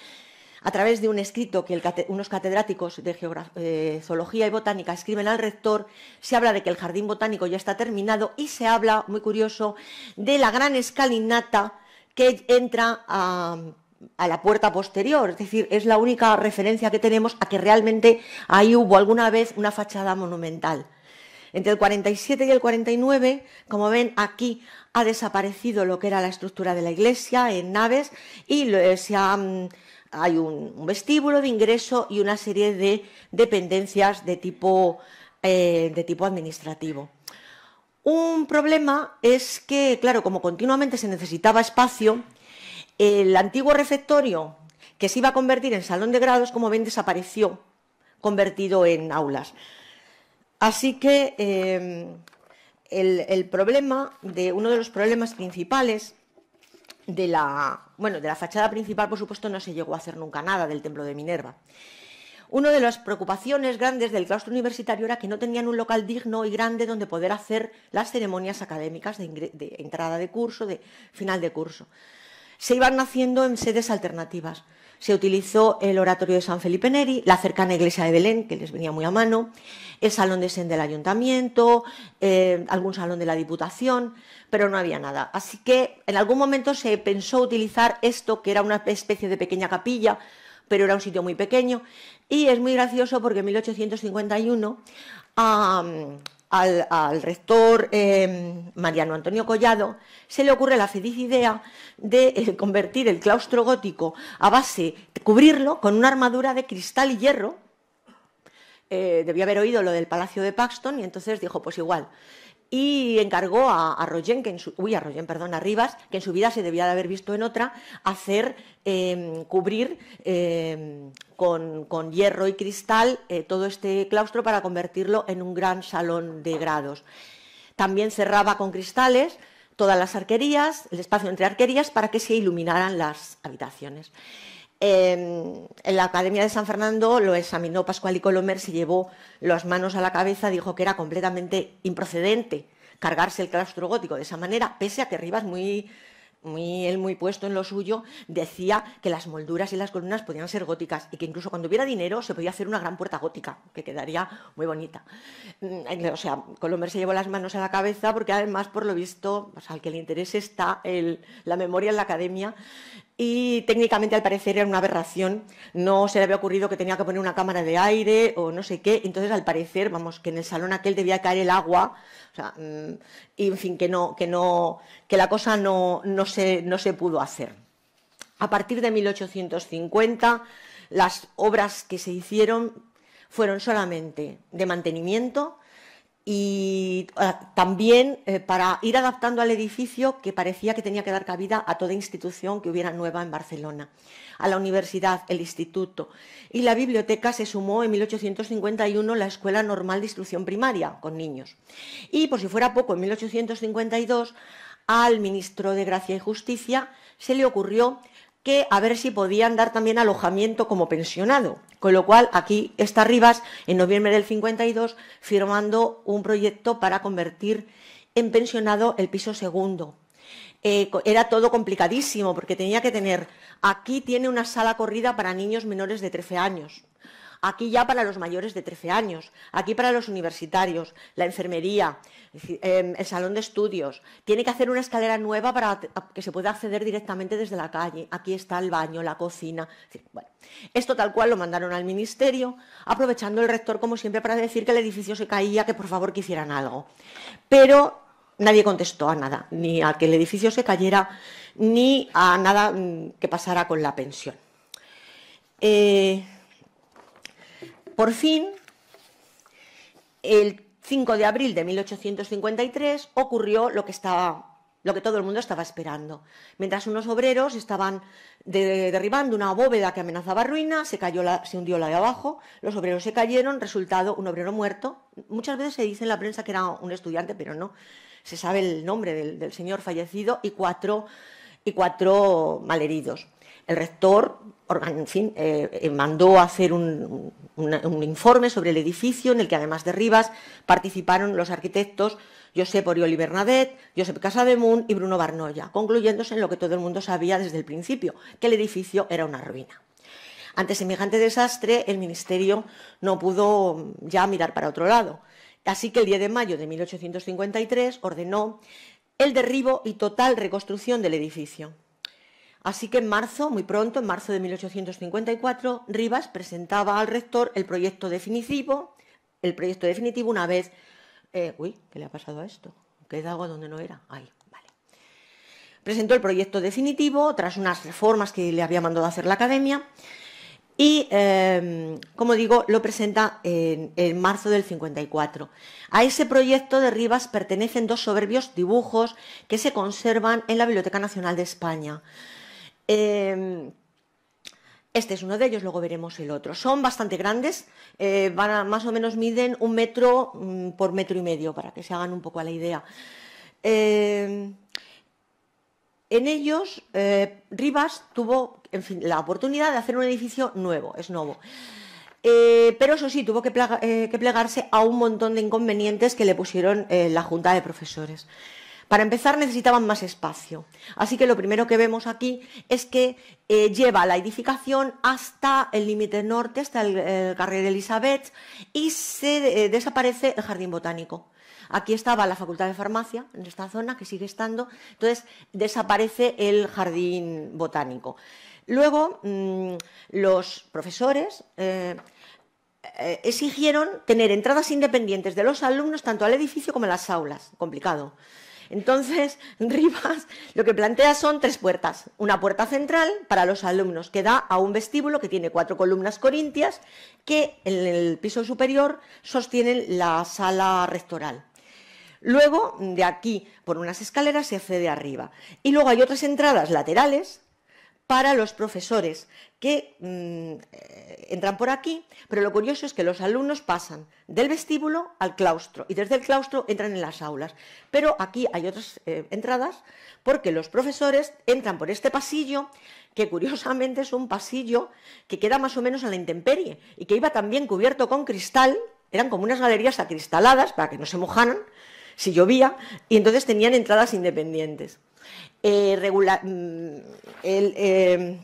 a través de un escrito que unos catedráticos de geografía, eh, zoología y botánica escriben al rector, se habla de que el jardín botánico ya está terminado y se habla, muy curioso, de la gran escalinata que entra a a la puerta posterior, es decir, es la única referencia que tenemos a que realmente ahí hubo alguna vez una fachada monumental. Entre el 47 y el 49, como ven, aquí ha desaparecido lo que era la estructura de la iglesia en naves y eh, mm, hay un, vestíbulo de ingreso y una serie de dependencias de tipo, eh, de tipo administrativo. Un problema es que, claro, como continuamente se necesitaba espacio, el antiguo refectorio, que se iba a convertir en salón de grados, como ven, desapareció, convertido en aulas. Así que em, el, problema, de, uno de los problemas principales de la, bueno, de la fachada principal, por supuesto, no se llegó a hacer nunca nada del templo de Minerva. Una de las preocupaciones grandes del claustro universitario era que no tenían un local digno y grande donde poder hacer las ceremonias académicas de entrada de curso, de final de curso se iban naciendo en sedes alternativas. Se utilizó el oratorio de San Felipe Neri, la cercana iglesia de Belén, que les venía muy a mano, el salón de Sen del ayuntamiento, eh, algún salón de la diputación, pero no había nada. Así que en algún momento se pensó utilizar esto, que era una especie de pequeña capilla, pero era un sitio muy pequeño. Y es muy gracioso porque en 1851 al, rector eh, Mariano Antonio Collado, se le ocurre la feliz idea de eh, convertir el claustro gótico a base, de cubrirlo con una armadura de cristal y hierro. Eh, debía haber oído lo del Palacio de Paxton y entonces dijo, pues igual y encargó a, a que en uy, perdón, Rivas, que en su vida se debía de haber visto en otra, hacer em, cubrir em, con, hierro y cristal eh, todo este claustro para convertirlo en un gran salón de grados. También cerraba con cristales todas las arquerías, el espacio entre arquerías, para que se iluminaran las habitaciones. Em, en la Academia de San Fernando lo examinó Pascual y Colomer, se llevó las manos a la cabeza, dijo que era completamente improcedente cargarse el claustro gótico de esa manera, pese a que Rivas, muy, muy, él muy puesto en lo suyo, decía que las molduras y las columnas podían ser góticas y que incluso cuando hubiera dinero se podía hacer una gran puerta gótica, que quedaría muy bonita. Mm, eh, o sea, Colomer se llevó las manos a la cabeza porque además, por lo visto, pues, al que le interese está la memoria en la academia, y técnicamente al parecer era una aberración, no se le había ocurrido que tenía que poner una cámara de aire o no sé qué, entonces al parecer, vamos, que en el salón aquel debía caer el agua, o sea, mm, y en fin, que no, que no, que la cosa no, no se, no se pudo hacer. A partir de 1850, las obras que se hicieron fueron solamente de mantenimiento y ah, también eh, para ir adaptando al edificio que parecía que tenía que dar cabida a toda institución que hubiera nueva en Barcelona, a la universidad, el instituto. Y la biblioteca se sumó en 1851 la Escuela Normal de Instrucción Primaria con niños. Y por si fuera poco, en 1852 al ministro de Gracia y Justicia se le ocurrió a ver si podían dar también alojamiento como pensionado. Con lo cual, aquí está Rivas, en noviembre del 52, firmando un proyecto para convertir en pensionado el piso segundo. Eh, era todo complicadísimo porque tenía que tener, aquí tiene una sala corrida para niños menores de 13 años, aquí ya para los mayores de 13 años, aquí para los universitarios, la enfermería, em, el salón de estudios. Tiene que hacer una escalera nueva para que se pueda acceder directamente desde la calle. Aquí está el baño, la cocina. esto tal cual lo mandaron al ministerio, aprovechando el rector como siempre para decir que el edificio se caía, que por favor que hicieran algo. Pero nadie contestó a nada, ni a que el edificio se cayera, ni a nada mm, que pasara con la pensión. Eh, por fin, el 5 de abril de 1853 ocurrió lo que estaba lo que todo el mundo estaba esperando. Mientras unos obreros estaban derribando una bóveda que amenazaba ruina, se, cayó la, se hundió la de abajo, los obreros se cayeron, resultado un obrero muerto. Muchas veces se dice en la prensa que era un estudiante, pero no. Se sabe el nombre del, señor fallecido y cuatro, y cuatro malheridos el rector eh, eh, mandó hacer un, informe sobre el edificio en el que además de Rivas participaron los arquitectos Josep Orioli Bernadette, Bernadet, Josep Casademunt y Bruno Barnoya, concluyéndose en lo que todo el mundo sabía desde el principio, que el edificio era una ruina. Ante semejante desastre, el Ministerio no pudo ya mirar para otro lado. Así que el 10 de mayo de 1853 ordenó el derribo y total reconstrucción del edificio. Así que en marzo, muy pronto, en marzo de 1854, Rivas presentaba al rector el proyecto definitivo, el proyecto definitivo una vez... Eh, uy, ¿qué le ha pasado a esto? Queda algo donde no era. Ahí, vale. Presentó el proyecto definitivo tras unas reformas que le había mandado a hacer la academia y, em, como digo, lo presenta en, en marzo del 54. A ese proyecto de Rivas pertenecen dos soberbios dibujos que se conservan en la Biblioteca Nacional de España. Em, este es uno de ellos, luego veremos el otro. Son bastante grandes, eh, van más o menos miden un metro mm, por metro y medio, para que se hagan un poco a la idea. Em, en ellos, eh, Rivas tuvo la oportunidad de hacer un edificio nuevo, es nuevo. Eh, pero eso sí, tuvo que, plegarse a un montón de inconvenientes que le pusieron la Junta de Profesores. Para empezar necesitaban más espacio. Así que lo primero que vemos aquí es que eh, lleva la edificación hasta el límite norte, hasta el, carril de Elizabeth, y se eh, desaparece el jardín botánico. Aquí estaba la Facultad de Farmacia, en esta zona, que sigue estando. Entonces, desaparece el jardín botánico. Luego, mm, los profesores... Eh, exigieron tener entradas independientes de los alumnos tanto al edificio como a las aulas. Complicado. Entonces, [LAUGHS] Rivas lo que plantea son tres puertas. Una puerta central para los alumnos que da a un vestíbulo que tiene cuatro columnas corintias que en el piso superior sostienen la sala rectoral. Luego, de aquí, por unas escaleras, se accede arriba. Y luego hay otras entradas laterales para los profesores que mm, eh, entran por aquí, pero lo curioso es que los alumnos pasan del vestíbulo al claustro y desde el claustro entran en las aulas. Pero aquí hay otras eh, entradas porque los profesores entran por este pasillo, que curiosamente es un pasillo que queda más o menos a la intemperie y que iba también cubierto con cristal, eran como unas galerías acristaladas para que no se mojaran si llovía, y entonces tenían entradas independientes. Eh, mm, el,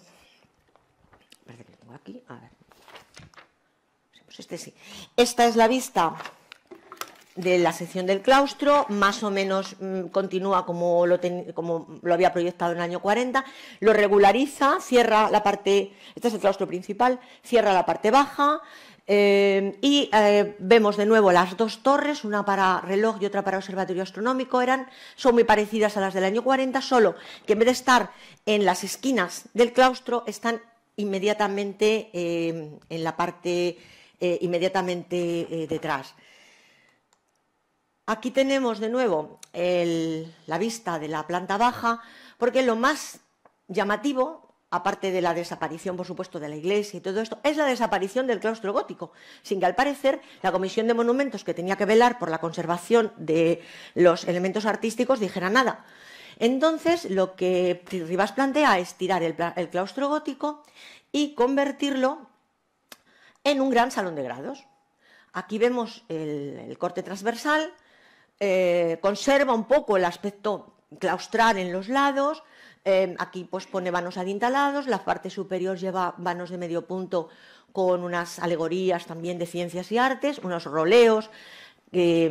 aquí, a ver. Pues este sí. Esta es la vista de la sección del claustro, más o menos mm, continúa como lo, había proyectado en el año 40, lo regulariza, cierra la parte, este es el claustro principal, cierra la parte baja eh, y eh, vemos de nuevo las dos torres, una para reloj y otra para observatorio astronómico, eran, son muy parecidas a las del año 40, solo que en vez de estar en las esquinas del claustro están inmediatamente em, en la parte eh, inmediatamente eh, detrás. Aquí tenemos de nuevo la vista de la planta baja, porque lo más llamativo, aparte de la desaparición, por supuesto, de la iglesia y todo esto, es la desaparición del claustro gótico, sin que al parecer la Comisión de Monumentos, que tenía que velar por la conservación de los elementos artísticos, dijera nada. Entonces, lo que Rivas plantea es tirar el, claustro gótico y convertirlo en un gran salón de grados. Aquí vemos el, corte transversal, eh, conserva un poco el aspecto claustral en los lados, eh, aquí pues pone vanos adintalados, la parte superior lleva vanos de medio punto con unas alegorías también de ciencias y artes, unos roleos que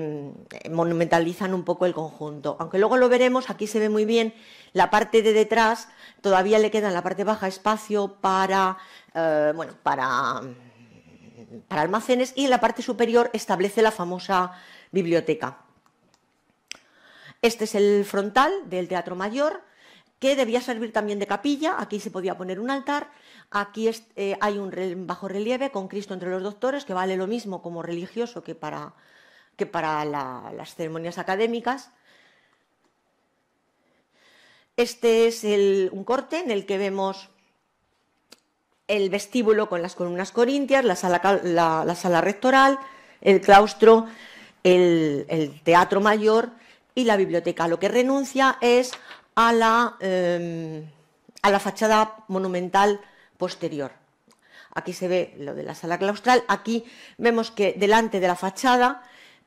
mm, monumentalizan un poco el conjunto. Aunque luego lo veremos, aquí se ve muy bien la parte de detrás, todavía le queda en la parte baja espacio para, eh, bueno, para, mm, para almacenes y en la parte superior establece la famosa biblioteca. Este es el frontal del Teatro Mayor, que debía servir también de capilla, aquí se podía poner un altar, aquí eh, hay un bajo relieve con Cristo entre los doctores, que vale lo mismo como religioso que para que para las ceremonias académicas. Este es un corte en el que vemos el vestíbulo con las columnas corintias, la sala, rectoral, el claustro, el, teatro mayor y la biblioteca. Lo que renuncia es a la, em, a la fachada monumental posterior. Aquí se ve lo de la sala claustral. Aquí vemos que delante de la fachada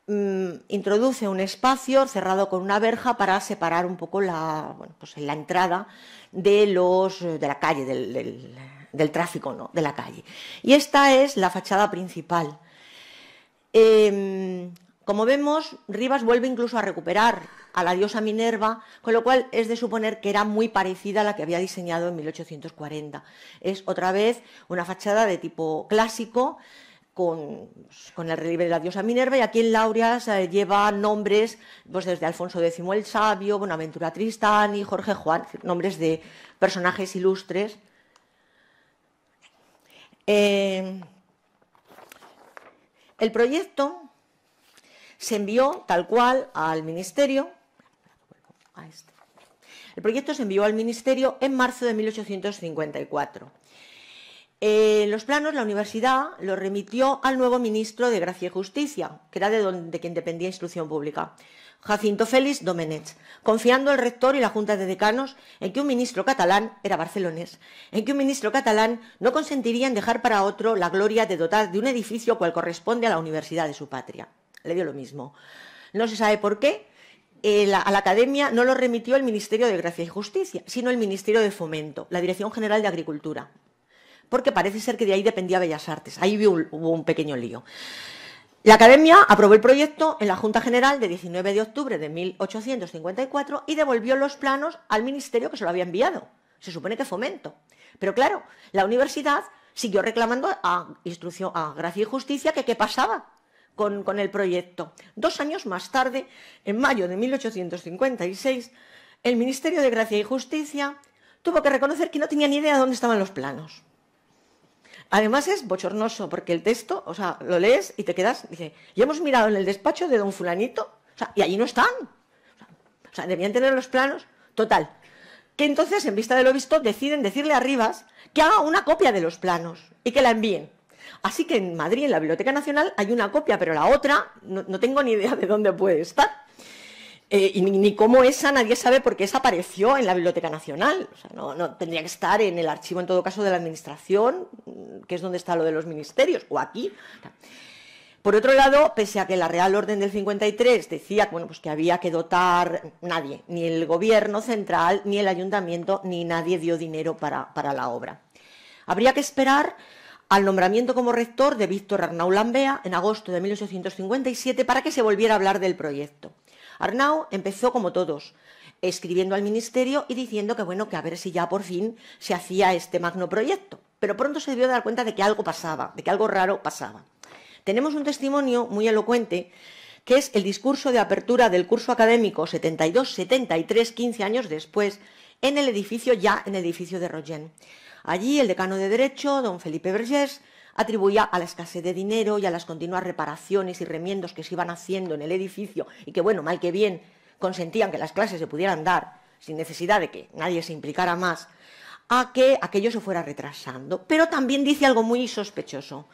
Mm, introduce un espacio cerrado con una verja para separar un poco la, pues la entrada de, los, eh, de la calle, del, tráfico de la calle. Y esta es la fachada principal. Em, como vemos, Rivas vuelve incluso a recuperar a la diosa Minerva, con lo cual es de suponer que era muy parecida a la que había diseñado en 1840. Es otra vez una fachada de tipo clásico, con, el relieve de la diosa Minerva y aquí en Laureas lleva nombres pues desde Alfonso X el Sabio, Bonaventura Tristán y Jorge Juan, nombres de personajes ilustres. Eh, el proyecto se envió tal cual al ministerio. Este. El proyecto se envió al ministerio en marzo de 1854 en los planos la universidad lo remitió al nuevo ministro de Gracia y Justicia, que era de, quien dependía Instrucción Pública, Jacinto Félix Domenech, confiando el rector y la Junta de Decanos en que un ministro catalán, era barcelonés, en que un ministro catalán no consentiría en dejar para otro la gloria de dotar de un edificio cual corresponde a la universidad de su patria. Le dio lo mismo. No se sabe por qué, eh, a la Academia no lo remitió el Ministerio de Gracia y Justicia, sino el Ministerio de Fomento, la Dirección General de Agricultura porque parece ser que de ahí dependía Bellas Artes. Ahí hubo un, pequeño lío. La Academia aprobó el proyecto en la Junta General de 19 de octubre de 1854 y devolvió los planos al Ministerio que se lo había enviado. Se supone que fomento. Pero claro, la universidad siguió reclamando a, instrucción, a Gracia y Justicia que qué pasaba con, con, el proyecto. Dos años más tarde, en mayo de 1856, el Ministerio de Gracia y Justicia tuvo que reconocer que no tenía ni idea de dónde estaban los planos. Además es bochornoso, porque el texto, o sea, lo lees y te quedas, dice, y hemos mirado en el despacho de don fulanito, y allí no están. O sea, debían tener los planos, total. Que entonces, en vista de lo visto, deciden decirle a Rivas que haga una copia de los planos y que la envíen. Así que en Madrid, en la Biblioteca Nacional, hay una copia, pero la otra no tengo ni idea de dónde puede estar. Eh, y ni, cómo esa nadie sabe por qué esa apareció en la Biblioteca Nacional. no, tendría que estar en el archivo, en todo caso, de la Administración, que es donde está lo de los ministerios, o aquí. Por otro lado, pese a que la Real Orden del 53 decía bueno, pues que había que dotar nadie, ni el gobierno central, ni el ayuntamiento, ni nadie dio dinero para, para la obra. Habría que esperar al nombramiento como rector de Víctor Arnau Lambea en agosto de 1857 para que se volviera a hablar del proyecto. Arnau empezó como todos, escribiendo al ministerio y diciendo que bueno, que a ver si ya por fin se hacía este magno proyecto. Pero pronto se debió dar cuenta de que algo pasaba, de que algo raro pasaba. Tenemos un testimonio muy elocuente que es el discurso de apertura del curso académico 72-73, 15 años después, en el edificio, ya en el edificio de Rogen. Allí el decano de Derecho, don Felipe Vergés, atribuía a la escasez de dinero y a las continuas reparaciones y remiendos que se iban haciendo en el edificio y que, bueno, mal que bien, consentían que las clases se pudieran dar sin necesidad de que nadie se implicara más, a que aquello se fuera retrasando. Pero también dice algo muy sospechoso.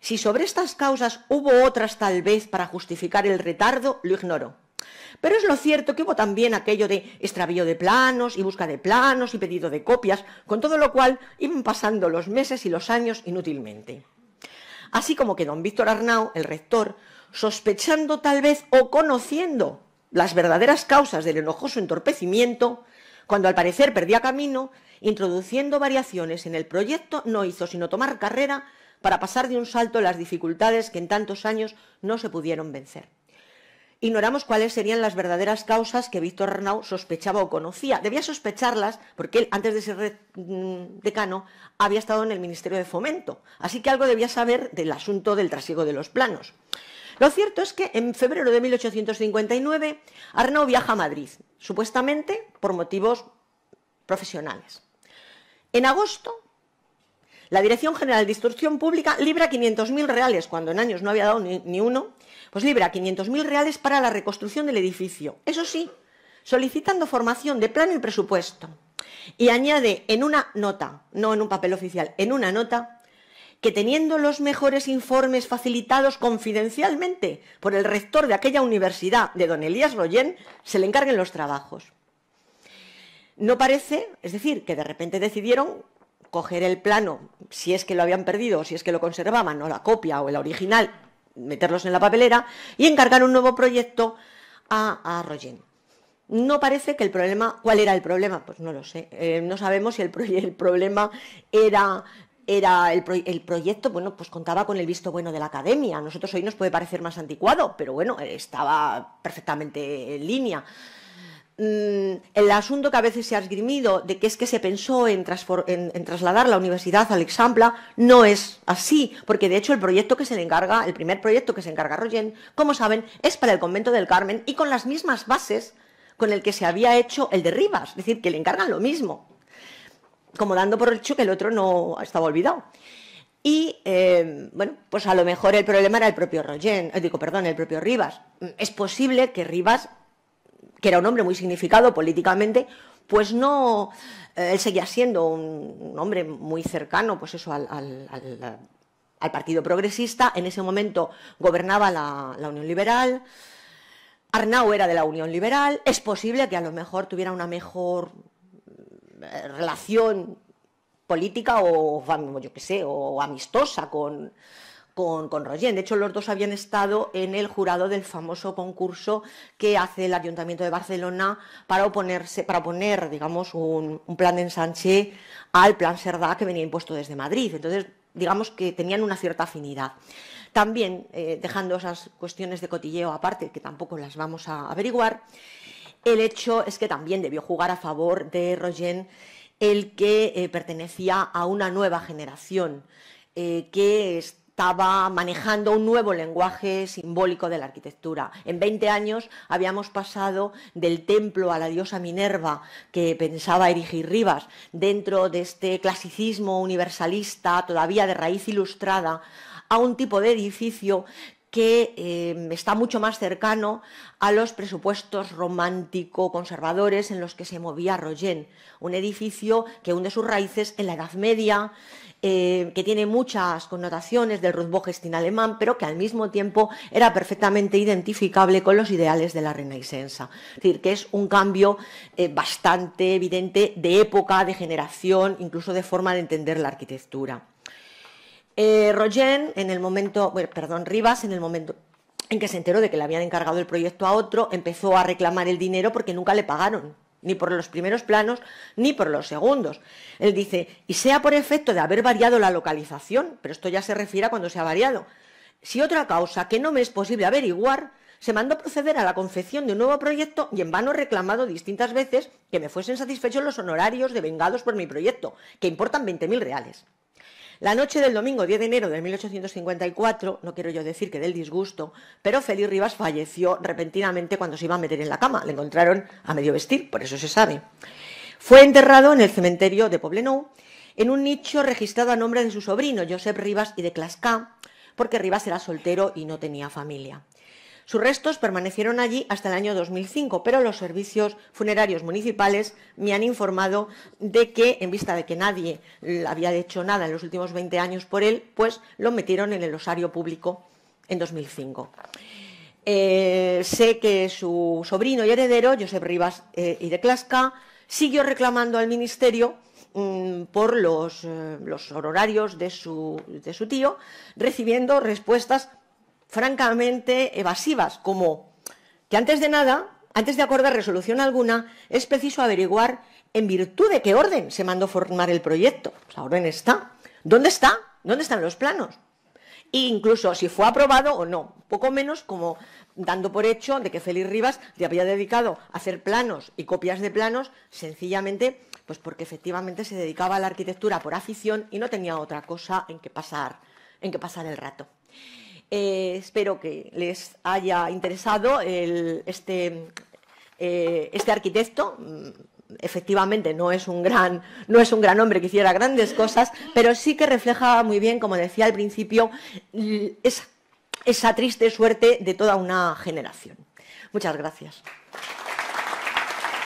si sobre estas causas hubo otras tal vez para justificar el retardo, lo ignoro. Pero es lo cierto que hubo también aquello de extravío de planos y busca de planos y pedido de copias, con todo lo cual iban pasando los meses y los años inútilmente. Así como que don Víctor Arnau, el rector, sospechando tal vez o conociendo las verdaderas causas del enojoso entorpecimiento, cuando al parecer perdía camino, introduciendo variaciones en el proyecto, no hizo sino tomar carrera para pasar de un salto las dificultades que en tantos años no se pudieron vencer ignoramos cuáles serían las verdaderas causas que Víctor Arnau sospechaba o conocía. Debía sospecharlas porque él, antes de ser mm, decano, había estado en el Ministerio de Fomento, así que algo debía saber del asunto del trasiego de los planos. Lo cierto es que en febrero de 1859 Arnau viaja a Madrid, supuestamente por motivos profesionales. En agosto, la Dirección General de Instrucción Pública libra 500.000 reales, cuando en años no había dado ni uno, pues libra 500.000 reales para la reconstrucción del edificio. Eso sí, solicitando formación de plano y presupuesto. Y añade en una nota, no en un papel oficial, en una nota, que teniendo los mejores informes facilitados confidencialmente por el rector de aquella universidad, de don Elías Royen, se le encarguen los trabajos. No parece, es decir, que de repente decidieron coger el plano, si es que lo habían perdido, si es que lo conservaban, o la copia o el original, meterlos en la papelera y encargar un nuevo proyecto a, a No parece que el problema, ¿cuál era el problema? Pues no lo sé. Eh, no sabemos si el, problema era, era el, el, proyecto, bueno, pues contaba con el visto bueno de la academia. A nosotros hoy nos puede parecer más anticuado, pero bueno, estaba perfectamente en línea. Mm, el asunto que a veces se ha esgrimido de que es que se pensó en, trasladar la universidad al Exampla no es así, porque de hecho el proyecto que se le encarga, el primer proyecto que se encarga Royen, como saben, es para el convento del Carmen y con las mismas bases con el que se había hecho el de Rivas, es decir, que le encargan lo mismo, como dando por hecho que el otro no estaba olvidado. Y em, bueno, pues a lo mejor el problema era el propio Royen, eh, digo, perdón, el propio Rivas. Mm, es posible que Rivas que era un hombre muy significado políticamente, pues no, eh, él seguía siendo un, hombre muy cercano, pues eso, al, Partido Progresista. En ese momento gobernaba la, Unión Liberal. Arnau era de la Unión Liberal. Es posible que a lo mejor tuviera una mejor eh, relación política o, yo qué sé, o amistosa con, con, con De hecho, los dos habían estado en el jurado del famoso concurso que hace el Ayuntamiento de Barcelona para oponerse, para digamos, un, plan de ensanche al plan Cerdá que venía impuesto desde Madrid. Entonces, digamos que tenían una cierta afinidad. También, eh, dejando esas cuestiones de cotilleo aparte, que tampoco las vamos a averiguar, el hecho es que también debió jugar a favor de Rogén el que eh, pertenecía a una nueva generación eh, que estaba manejando un nuevo lenguaje simbólico de la arquitectura. En 20 años habíamos pasado del templo a la diosa Minerva que pensaba erigir Rivas, dentro de este clasicismo universalista, todavía de raíz ilustrada, a un tipo de edificio que eh, está mucho más cercano a los presupuestos romántico-conservadores en los que se movía Royen. un edificio que hunde sus raíces en la Edad Media, eh, que tiene muchas connotaciones del Rundbogestin alemán, pero que al mismo tiempo era perfectamente identificable con los ideales de la Renaissance. Es decir, que es un cambio eh, bastante evidente de época, de generación, incluso de forma de entender la arquitectura. Eh, en el momento, perdón, Rivas, en el momento en que se enteró de que le habían encargado el proyecto a otro, empezó a reclamar el dinero porque nunca le pagaron ni por los primeros planos, ni por los segundos. Él dice, y sea por efecto de haber variado la localización, pero esto ya se refiere a cuando se ha variado, si otra causa que no me es posible averiguar, se mandó proceder a la confección de un nuevo proyecto y en vano reclamado distintas veces que me fuesen satisfechos los honorarios devengados por mi proyecto, que importan 20.000 reales. La noche del domingo 10 de enero de 1854, no quiero yo decir que del disgusto, pero Félix Rivas falleció repentinamente cuando se iba a meter en la cama. Le encontraron a medio vestir, por eso se sabe. Fue enterrado en el cementerio de Poblenou, en un nicho registrado a nombre de su sobrino, Josep Rivas y de Clasca, porque Rivas era soltero y no tenía familia. Sus restos permanecieron allí hasta el año 2005, pero los servicios funerarios municipales me han informado de que, en vista de que nadie había hecho nada en los últimos 20 años por él, pues lo metieron en el osario público en 2005. Eh, sé que su sobrino y heredero, Josep Rivas eh, y de Clasca, siguió reclamando al ministerio mm, por los, horarios eh, de su, de su tío, recibiendo respuestas francamente evasivas, como que antes de nada, antes de acordar resolución alguna, es preciso averiguar en virtud de qué orden se mandó formar el proyecto. La orden está. ¿Dónde está? ¿Dónde están los planos? E incluso si fue aprobado o no, poco menos como dando por hecho de que Félix Rivas le había dedicado a hacer planos y copias de planos, sencillamente, pues porque efectivamente se dedicaba a la arquitectura por afición y no tenía otra cosa en que pasar, en que pasar el rato. Eh, espero que les haya interesado este, eh, este, arquitecto. Mm, efectivamente, no es, un gran, no es un gran hombre que hiciera grandes cosas, pero sí que refleja muy bien, como decía al principio, esa triste suerte de toda una generación. Muchas gracias.